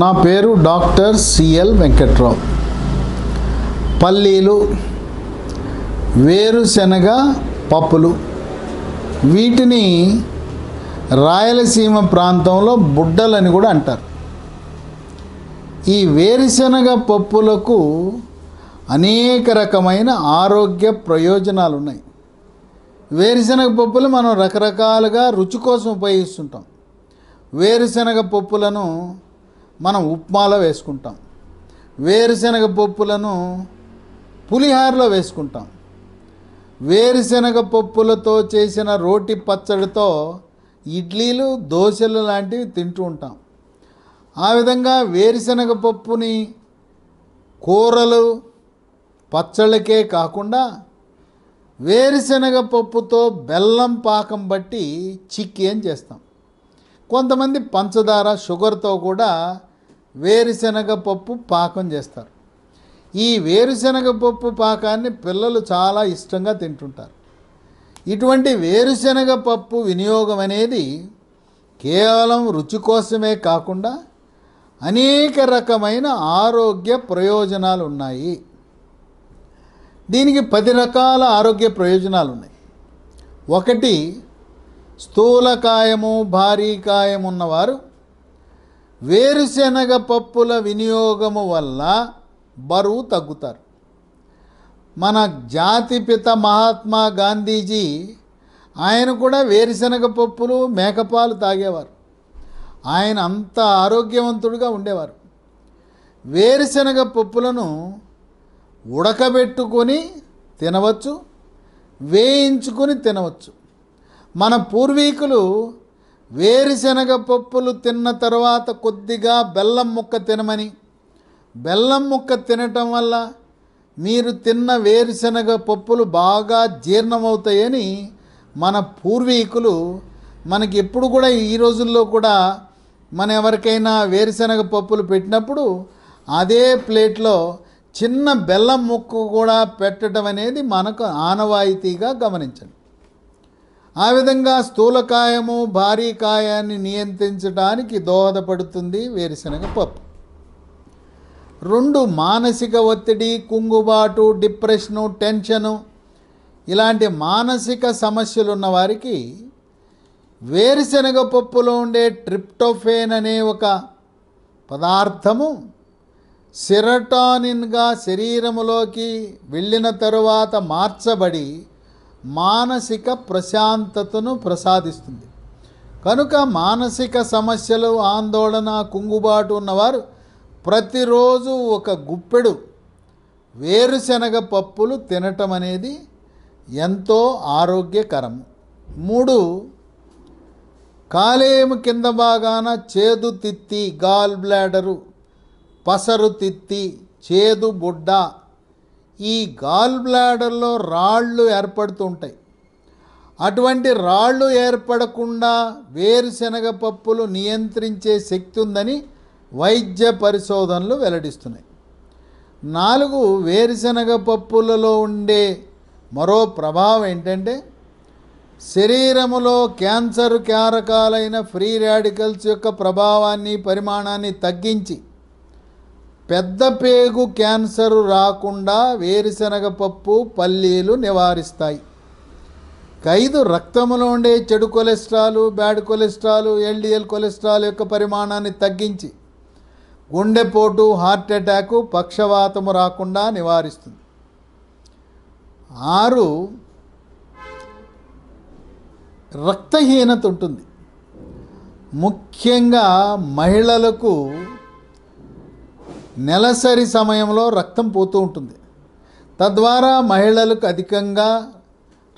నా పేరు doctor CL Venkatrao పల్లీలు వేరుశనగ పప్పులు వీటిని రాయలసీమ ప్రాంతంలో బుడ్డలని కూడా అంటారు ఈ వేరుశనగ పప్పులకు అనేక రకమైన ఆరోగ్య ప్రయోజనాలు ఉన్నాయి వేరుశనగ పప్పులు మనం రకరకాలుగా రుచి కోసం ఉపయోగిస్తుంటాం వేరుశనగ పప్పులను మనం ఉప్మాలో వేసుకుంటాం వేరుశనగ పప్పులను పులిహారలో వేసుకుంటాం వేరుశనగ పప్పులతో చేసిన రోటి పచ్చడితో ఇడ్లీలు దోశలు లాంటివి తింటూ ఉంటాం ఆ విధంగా వేరుశనగ పప్పుని కూరలు పచ్చళ్ళకే కాకుండా వేరుశనగ పప్పుతో బెల్లం పాకం బట్టి చిక్కీ అని చేస్తాం కొంతమంది పంచదార షుగర్తో కూడా వేరుశనగ పప్పు పాకం చేస్తారు ఈ వేరుశనగ పప్పు పాకాన్ని పిల్లలు చాలా ఇష్టంగా తింటుంటారు ఇటువంటి వేరుశనగ పప్పు వినియోగం అనేది కేవలం రుచి కోసమే కాకుండా అనేక రకమైన ఆరోగ్య ప్రయోజనాలు ఉన్నాయి దీనికి పది రకాల ఆరోగ్య ప్రయోజనాలు ఉన్నాయి ఒకటి స్థూలకాయము భారీకాయమున్నవారు ఉన్నవారు వేరుశనగ పప్పుల వినియోగము వల్ల బరువు తగ్గుతారు మన జాతిపిత మహాత్మా గాంధీజీ ఆయన కూడా వేరుశనగ పప్పులు మేకపాలు తాగేవారు ఆయన అంత ఆరోగ్యవంతుడుగా ఉండేవారు వేరుశనగ పప్పులను ఉడకబెట్టుకొని తినవచ్చు వేయించుకొని తినవచ్చు మన పూర్వీకులు వేరుశనగ పప్పులు తిన్న తర్వాత కొద్దిగా బెల్లం ముక్క తినమని బెల్లం ముక్క తినటం వల్ల మీరు తిన్న వేరుశనగ పప్పులు బాగా జీర్ణమవుతాయని మన పూర్వీకులు మనకి ఎప్పుడు కూడా ఈ రోజుల్లో కూడా మన ఎవరికైనా వేరుశనగ పప్పులు పెట్టినప్పుడు అదే ప్లేట్లో చిన్న బెల్లం ముక్క కూడా పెట్టడం అనేది మనకు ఆనవాయితీగా గమనించండి ఆ విధంగా స్థూలకాయము భారీ కాయాన్ని నియంత్రించడానికి దోహదపడుతుంది వేరుశనగ పప్పు రెండు మానసిక ఒత్తిడి కుంగుబాటు డిప్రెషను టెన్షను ఇలాంటి మానసిక సమస్యలు వారికి వేరుశనగ పప్పులో ఉండే ట్రిప్టోఫేన్ అనే ఒక పదార్థము సిరటానిన్గా శరీరములోకి వెళ్ళిన తరువాత మార్చబడి మానసిక ప్రశాంతతను ప్రసాదిస్తుంది కనుక మానసిక సమస్యలు ఆందోళన కుంగుబాటు ఉన్నవారు ప్రతిరోజు ఒక గుప్పెడు వేరుశనగ పప్పులు తినటం అనేది ఎంతో ఆరోగ్యకరం మూడు కాలేయం కింద భాగాన చేదు తిత్తి గాల్ బ్లాడరు పసరు తిత్తి చేదు బుడ్డ ఈ గాల్ బ్లాడర్లో రాళ్ళు ఏర్పడుతుంటాయి అటువంటి రాళ్ళు ఏర్పడకుండా వేరుశనగ పప్పులు నియంత్రించే శక్తి ఉందని వైద్య పరిశోధనలు వెల్లడిస్తున్నాయి నాలుగు వేరుశనగ పప్పులలో ఉండే మరో ప్రభావం ఏంటంటే శరీరములో క్యాన్సర్ కారకాలైన ఫ్రీ రాడికల్స్ యొక్క ప్రభావాన్ని పరిమాణాన్ని తగ్గించి పెద్ద పేగు క్యాన్సర్ రాకుండా వేరుశనగ పప్పు పల్లీలు నివారిస్తాయి ఖైదు రక్తంలో ఉండే చెడు cholesterol bad cholesterol LDL cholesterol యొక్క పరిమాణాన్ని తగ్గించి గుండెపోటు హార్ట్ అటాకు పక్షవాతము రాకుండా నివారిస్తుంది ఆరు రక్తహీనత ఉంటుంది ముఖ్యంగా మహిళలకు నెలసరి సమయంలో రక్తం పోతూ ఉంటుంది తద్వారా మహిళలకు అధికంగా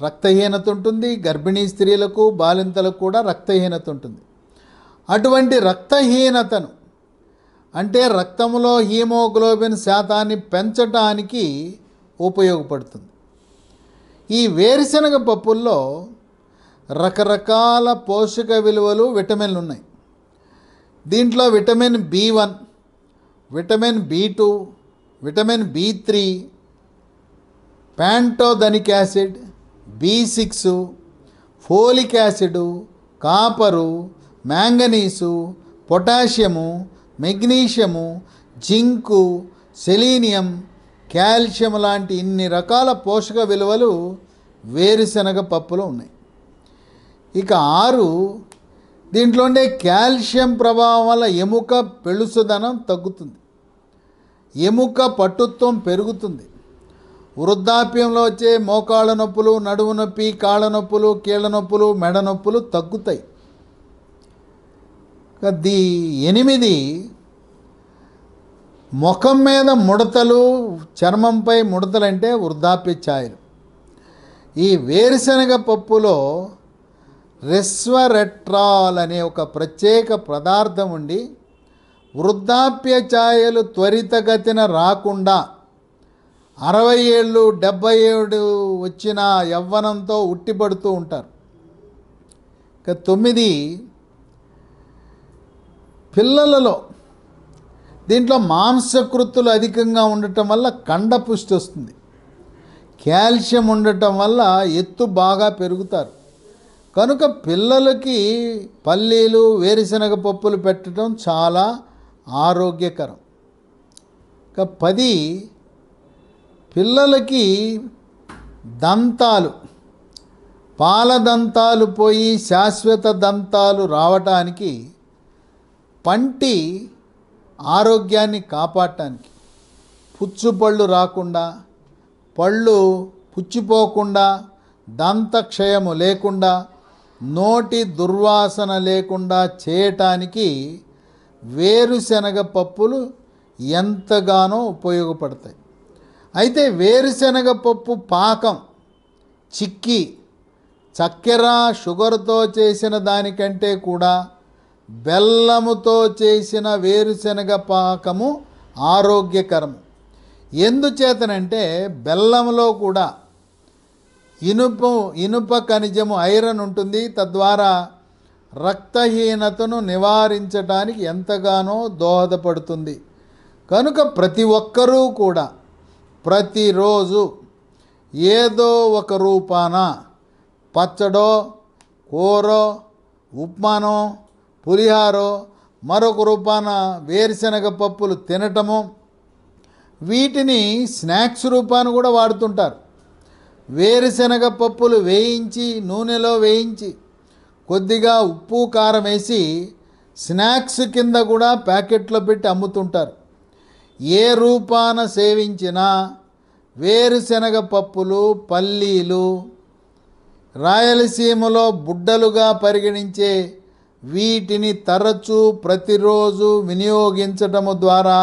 రక్తహీనత ఉంటుంది గర్భిణీ స్త్రీలకు బాలింతలకు కూడా రక్తహీనత ఉంటుంది అటువంటి రక్తహీనతను అంటే రక్తంలో హీమోగ్లోబిన్ శాతాన్ని పెంచటానికి ఉపయోగపడుతుంది ఈ వేరుశనగ పప్పుల్లో రకరకాల పోషక విలువలు విటమిన్లు ఉన్నాయి దీంట్లో vitamin B one vitamin B two vitamin B three pantothenic acid B six folic acid copper manganese potassium magnesium zinc selenium calcium లాంటి ఇన్ని రకాల పోషక విలువలు వేరుశనగ పప్పులో ఉన్నాయి ఇక ఆరు దీంట్లో ఉండే కాల్షియం ప్రభావం వల్ల ఎముక పెళుసుదనం తగ్గుతుంది ఎముక పట్టుత్వం పెరుగుతుంది వృద్ధాప్యంలో వచ్చే మోకాళ్ళ నొప్పులు నడుము నొప్పి కాళ్ళ నొప్పులు కీళ్ళ నొప్పులు మెడ నొప్పులు తగ్గుతాయి ది ఎనిమిది ముఖం మీద ముడతలు చర్మంపై ముడతలు అంటే వృద్ధాప్య ఛాయలు ఈ వేరుశనగ పప్పులో రెస్వరెట్రాల్ అనే ఒక ప్రత్యేక పదార్థం ఉండి వృద్ధాప్య ఛాయలు త్వరితగతిన రాకుండా అరవై ఏళ్ళు డెబ్బై ఏడు వచ్చిన యవ్వనంతో ఉట్టిపడుతూ ఉంటారు ఇక తొమ్మిది పిల్లలలో దీంట్లో మాంసకృతులు అధికంగా ఉండటం వల్ల కండపుష్టి వస్తుంది కాల్షియం ఉండటం వల్ల ఎత్తు బాగా పెరుగుతారు కనుక పిల్లలకి పల్లీలు వేరుశనగ పప్పులు పెట్టడం చాలా ఆరోగ్యకరం ఇక పది పిల్లలకి దంతాలు పాలదంతాలు పోయి శాశ్వత దంతాలు రావటానికి పంటి ఆరోగ్యాన్ని కాపాడటానికి పుచ్చుపళ్ళు రాకుండా పళ్ళు పుచ్చిపోకుండా దంతక్షయము లేకుండా నోటి దుర్వాసన లేకుండా చేయటానికి వేరుశనగ పప్పులు ఎంతగానో ఉపయోగపడతాయి అయితే వేరుశనగ పప్పు పాకం చిక్కి చక్కెర షుగర్తో చేసిన దానికంటే కూడా బెల్లముతో చేసిన వేరుశనగ పాకము ఆరోగ్యకరము ఎందుచేతనంటే బెల్లంలో కూడా ఇనుప ఇనుప ఖనిజము ఐరన్ ఉంటుంది తద్వారా రక్తహీనతను నివారించడానికి ఎంతగానో దోహదపడుతుంది కనుక ప్రతి ఒక్కరూ కూడా ప్రతిరోజు ఏదో ఒక రూపాన పచ్చడో కూరో ఉప్మానో పులిహారో మరొక రూపాన వేరుశనగ పప్పులు తినటము వీటిని స్నాక్స్ రూపాన కూడా వాడుతుంటారు వేరుశనగ పప్పులు వేయించి నూనెలో వేయించి కొద్దిగా ఉప్పు కారం వేసి స్నాక్స్ కింద కూడా ప్యాకెట్లో పెట్టి అమ్ముతుంటారు ఏ రూపాన సేవించినా వేరుశనగ పప్పులు పల్లీలు రాయలసీమలో బుడ్డలుగా పరిగణించే వీటిని తరచూ ప్రతిరోజు వినియోగించటము ద్వారా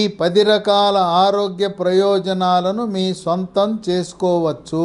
ఈ పది రకాల ఆరోగ్య ప్రయోజనాలను మీ సొంతం చేసుకోవచ్చు